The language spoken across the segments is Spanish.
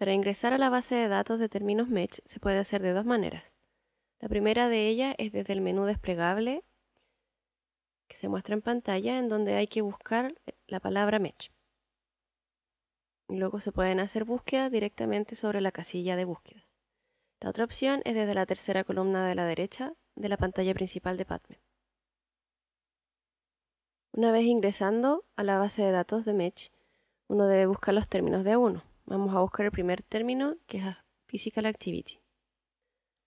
Para ingresar a la base de datos de términos MECH se puede hacer de dos maneras. La primera de ellas es desde el menú desplegable que se muestra en pantalla en donde hay que buscar la palabra MECH. Y luego se pueden hacer búsquedas directamente sobre la casilla de búsquedas. La otra opción es desde la tercera columna de la derecha de la pantalla principal de PadMed. Una vez ingresando a la base de datos de Match, uno debe buscar los términos de uno vamos a buscar el primer término, que es Physical Activity.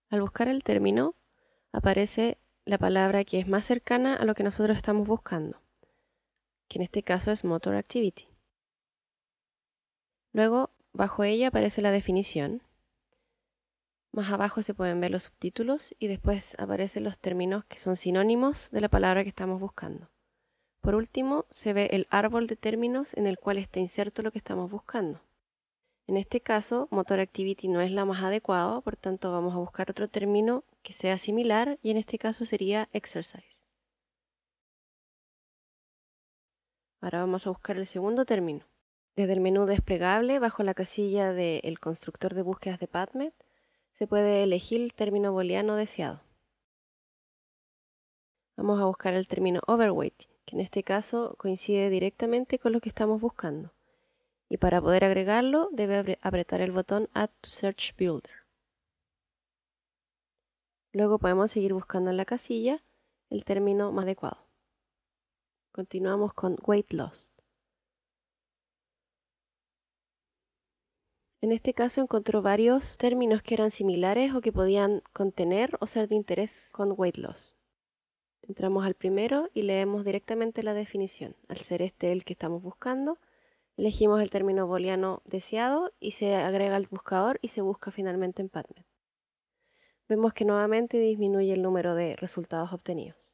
Al buscar el término, aparece la palabra que es más cercana a lo que nosotros estamos buscando, que en este caso es Motor Activity. Luego, bajo ella aparece la definición. Más abajo se pueden ver los subtítulos y después aparecen los términos que son sinónimos de la palabra que estamos buscando. Por último, se ve el árbol de términos en el cual está inserto lo que estamos buscando. En este caso, motor activity no es la más adecuada, por tanto vamos a buscar otro término que sea similar y en este caso sería exercise. Ahora vamos a buscar el segundo término. Desde el menú desplegable, bajo la casilla del constructor de búsquedas de PadMed, se puede elegir el término booleano deseado. Vamos a buscar el término overweight, que en este caso coincide directamente con lo que estamos buscando y para poder agregarlo debe apretar el botón Add to Search Builder. Luego podemos seguir buscando en la casilla el término más adecuado. Continuamos con Weight Loss. En este caso encontró varios términos que eran similares o que podían contener o ser de interés con Weight Loss. Entramos al primero y leemos directamente la definición. Al ser este el que estamos buscando, elegimos el término booleano deseado y se agrega al buscador y se busca finalmente en PubMed. Vemos que nuevamente disminuye el número de resultados obtenidos.